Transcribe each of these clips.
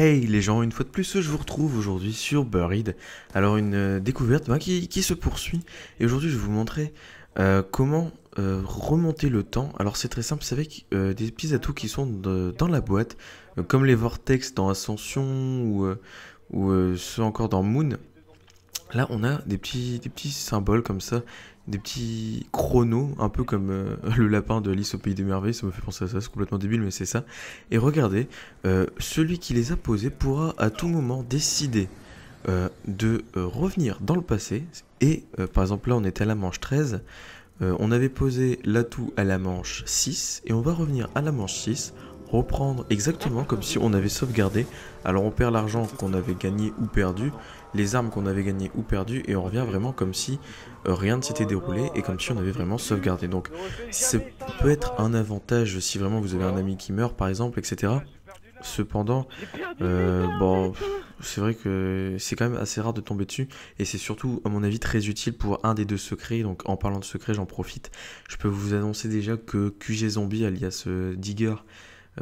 Hey les gens, une fois de plus, je vous retrouve aujourd'hui sur Buried. Alors une euh, découverte ben, qui, qui, se poursuit. Et aujourd'hui, je vais vous montrer euh, comment euh, remonter le temps. Alors c'est très simple, c'est avec des petits atouts qui sont dans la boîte, comme les vortex dans Ascension ou, ou ceux encore dans Moon. Là, on a des petits, petits symboles comme ça, des petits chronos, un peu comme euh, le lapin de Alice au Pays des Merveilles, ça me fait penser à ça, c'est complètement débile, mais c'est ça. Et regardez, euh, celui qui les a posés pourra à tout moment décider euh, de revenir dans le passé. Et par exemple, là, on était à la manche 13, on avait posé l'atout à la manche 6, et on va revenir à la manche 6 reprendre exactement comme si on avait sauvegardé. Alors on perd l'argent qu'on avait gagné ou perdu, les armes qu'on avait gagnées ou perdues, et on revient vraiment comme si euh, rien ne s'était déroulé et comme si on avait vraiment sauvegardé. Donc ça peut être un avantage si vraiment vous avez un ami qui meurt par exemple, etc. Cependant, euh, bon, c'est vrai que c'est quand même assez rare de tomber dessus et c'est surtout, à mon avis, très utile pour un des deux secrets. Donc, en parlant de secrets j'en profite. Je peux vous annoncer déjà que QG Zombie, alias euh, Digger,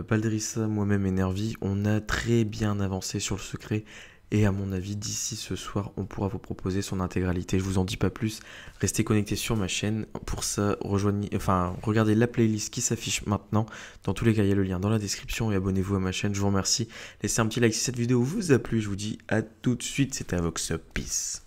Paldrissa, euh, moi-même et on a très bien avancé sur le secret. Et à mon avis, d'ici ce soir, on pourra vous proposer son intégralité. Je vous en dis pas plus. Restez connectés sur ma chaîne. Pour ça, rejoignez, enfin, regardez la playlist qui s'affiche maintenant. Dans tous les cas, il y a le lien dans la description et abonnez-vous à ma chaîne. Je vous remercie. Laissez un petit like si cette vidéo vous a plu. Je vous dis à tout de suite. C'était Vox Peace.